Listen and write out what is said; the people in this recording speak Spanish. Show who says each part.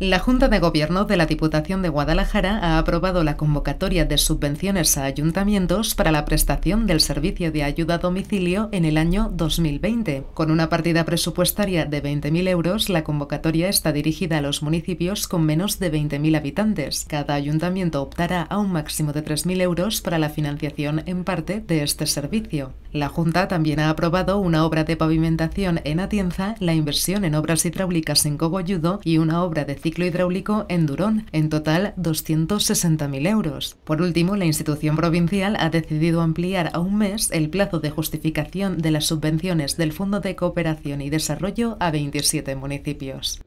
Speaker 1: La Junta de Gobierno de la Diputación de Guadalajara ha aprobado la convocatoria de subvenciones a ayuntamientos para la prestación del servicio de ayuda a domicilio en el año 2020. Con una partida presupuestaria de 20.000 euros, la convocatoria está dirigida a los municipios con menos de 20.000 habitantes. Cada ayuntamiento optará a un máximo de 3.000 euros para la financiación en parte de este servicio. La Junta también ha aprobado una obra de pavimentación en Atienza, la inversión en obras hidráulicas en Cogolludo y una obra de ciclo hidráulico en Durón, en total 260.000 euros. Por último, la institución provincial ha decidido ampliar a un mes el plazo de justificación de las subvenciones del Fondo de Cooperación y Desarrollo a 27 municipios.